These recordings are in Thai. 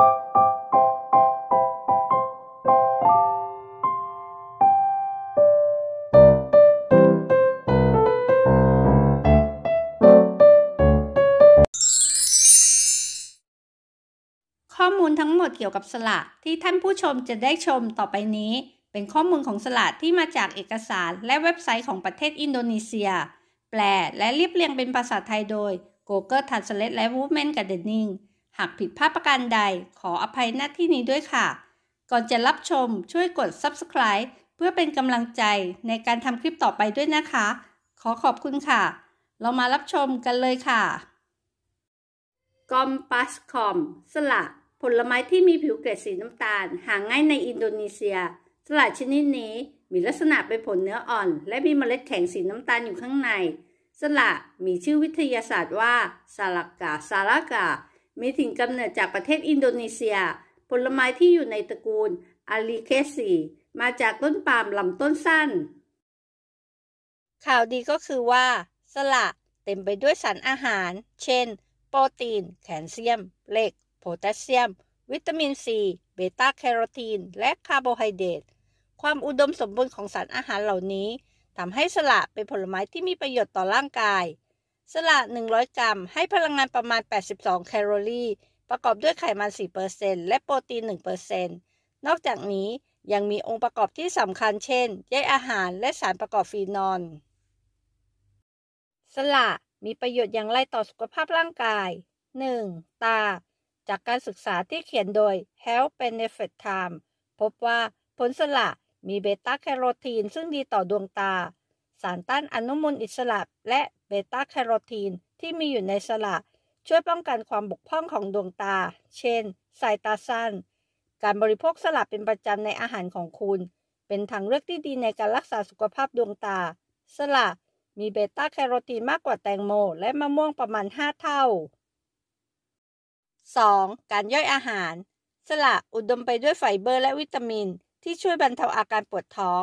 ข้อมูลทั้งหมดเกี่ยวกับสลากที่ท่านผู้ชมจะได้ชมต่อไปนี้ เป็นข้อมูลของสลากที่มาจากเอกสารและเว็บไซต์ของประเทศอินโดนีเซีย แปลและเรียบเรียงเป็นภาษาไทยโดย Google Translate และ Movement Gardening หากผิดพลาดประการใดขออภัยหน้าที่นี้ด้วยค่ะ ก่อนจะรับชมช่วยกด subscribe เพื่อเป็นกำลังใจในการทำคลิปต่อไปด้วยนะคะ ขอขอบคุณค่ะ เรามารับชมกันเลยค่ะกอมปัสคอมสละ ผลไม้ที่มีผิวเกล็ดสีน้ำตาลหาง่ายในอินโดนีเซีย สละชนิดนี้มีลักษณะเป็นผลเนื้ออ่อน และมีเมล็ดแข็งสีน้ำตาลอยู่ข้างใน สละมีชื่อวิทยาศาสตร์ว่าสาลากาสารากามีถิ่นกำเนิดจากประเทศอินโดนีเซีย ผลไม้ที่อยู่ในตระกูลอาลีเคสีมาจากต้นปาล์มลำต้นสั้น ข่าวดีก็คือว่า สละเต็มไปด้วยสารอาหาร เช่น โปรตีน แคลเซียม เหล็ก โพแทสเซียม วิตามินซี เบต้าแคโรทีน และคาร์โบไฮเดรตความอุดมสมบูรณ์ของสารอาหารเหล่านี้ทำให้สละเป็นผลไม้ที่มีประโยชน์ต่อร่างกายสละ100 กรัมให้พลังงานประมาณ 82 แคลอรี่ ประกอบด้วยไขมัน 4%และโปรตีน 1%นอกจากนี้ยังมีองค์ประกอบที่สำคัญเช่น ใยอาหารและสารประกอบฟีนอล สละมีประโยชน์อย่างไรต่อสุขภาพร่างกาย 1. ตา จากการศึกษาที่เขียนโดย Health Benefit Time พบว่าผลสละมีเบต้าแคโรทีนซึ่งดีต่อดวงตาสารต้านอนุมูลอิสระและเบต้าแคโรทีนที่มีอยู่ในสละช่วยป้องกันความบกพร่องของดวงตา เช่นสายตาสั้น การบริโภคสลัดเป็นประจำในอาหารของคุณ เป็นทางเลือกที่ดีในการรักษาสุขภาพดวงตา สลัดมีเบต้าแคโรทีนมากกว่าแตงโมและมะม่วงประมาณ 5 เท่า 2. การย่อยอาหารสละอุดมไปด้วยไฟเบอร์และวิตามิน ที่ช่วยบรรเทาอาการปวดท้อง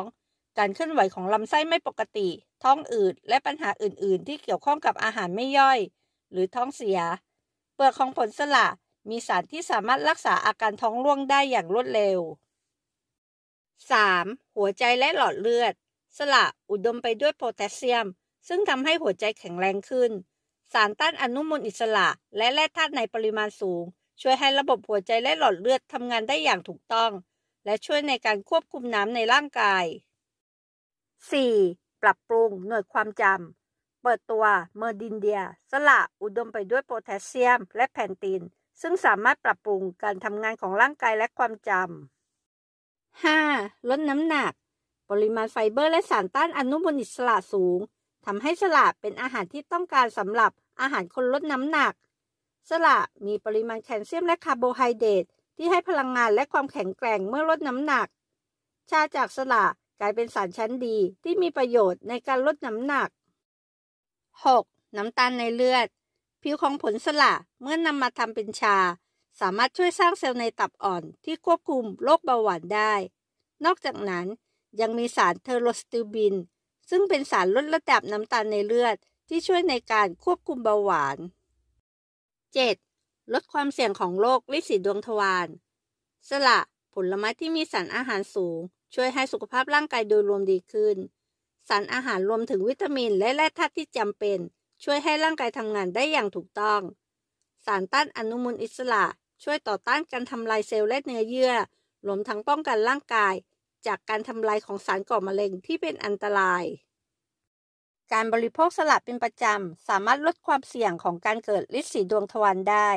การเคลื่อนไหวของลำไส้ไม่ปกติ ท้องอืดและปัญหาอื่นๆ ที่เกี่ยวข้องกับอาหารไม่ย่อยหรือท้องเสีย เปลือกของผลสละมีสารที่สามารถรักษาอาการท้องร่วงได้อย่างรวดเร็ว 3. หัวใจและหลอดเลือดสละอุดมไปด้วยโพแทสเซียม ซึ่งทำให้หัวใจแข็งแรงขึ้น สารต้านอนุมูลอิสระและแร่ธาตุในปริมาณสูง ช่วยให้ระบบหัวใจและหลอดเลือดทำงานได้อย่างถูกต้อง และช่วยในการควบคุมน้ำในร่างกาย 4. ปรับปรุงหน่วยความจำ เปิดตัวเมอร์ดินเดีย สละอุดมไปด้วยโพแทสเซียมและแพนตินซึ่งสามารถปรับปรุงการทำงานของร่างกายและความจำ 5. ลดน้ำหนัก ปริมาณไฟเบอร์และสารต้านอนุมูลอิสระสูงทำให้สละเป็นอาหารที่ต้องการสำหรับอาหารคนลดน้ำหนักสละมีปริมาณแคลเซียมและคาร์โบไฮเดรตที่ให้พลังงานและความแข็งแกร่งเมื่อลดน้ำหนัก ชาจากสละกลายเป็นสารชั้นดีที่มีประโยชน์ในการลดน้ำหนัก 6. น้ำตาลในเลือด ผิวของผลสละเมื่อนนำมาทำเป็นชา สามารถช่วยสร้างเซลล์ในตับอ่อนที่ควบคุมโรคเบาหวานได้ นอกจากนั้นยังมีสารเทอร์โรสติบิน ซึ่งเป็นสารลดระดับน้ำตาลในเลือด ที่ช่วยในการควบคุมเบาหวาน 7. ลดความเสี่ยงของโรคลิสีดวงทวาร สละผลไม้ที่มีสารอาหารสูงช่วยให้สุขภาพร่างกายโดยรวมดีขึ้น สารอาหารรวมถึงวิตามินและแร่ธาตุที่จำเป็น ช่วยให้ร่างกายทำงานได้อย่างถูกต้อง สารต้านอนุมูลอิสระช่วยต่อต้านการทำลายเซลล์และเนื้อเยื่อ รวมทั้งป้องกันร่างกายจากการทำลายของสารก่อมะเร็งที่เป็นอันตราย การบริโภคสลัดเป็นประจำสามารถลดความเสี่ยงของการเกิดฤทธิ์สีดวงทวารได้